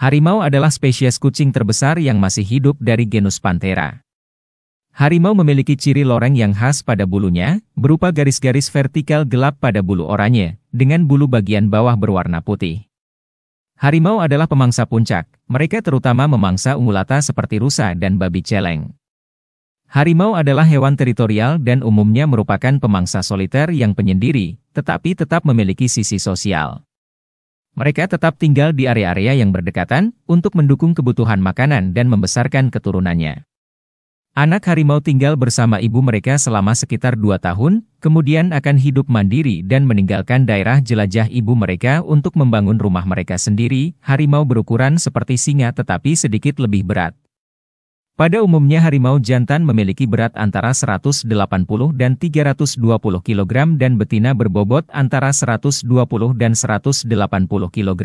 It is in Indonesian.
Harimau adalah spesies kucing terbesar yang masih hidup dari genus Panthera. Harimau memiliki ciri loreng yang khas pada bulunya, berupa garis-garis vertikal gelap pada bulu oranye, dengan bulu bagian bawah berwarna putih. Harimau adalah pemangsa puncak, mereka terutama memangsa ungulata seperti rusa dan babi celeng. Harimau adalah hewan teritorial dan umumnya merupakan pemangsa soliter yang penyendiri, tetapi tetap memiliki sisi sosial. Mereka tetap tinggal di area-area yang berdekatan untuk mendukung kebutuhan makanan dan membesarkan keturunannya. Anak harimau tinggal bersama ibu mereka selama sekitar dua tahun, kemudian akan hidup mandiri dan meninggalkan daerah jelajah ibu mereka untuk membangun rumah mereka sendiri. Harimau berukuran seperti singa tetapi sedikit lebih berat. Pada umumnya harimau jantan memiliki berat antara 180 dan 320 kg dan betina berbobot antara 120 dan 180 kg.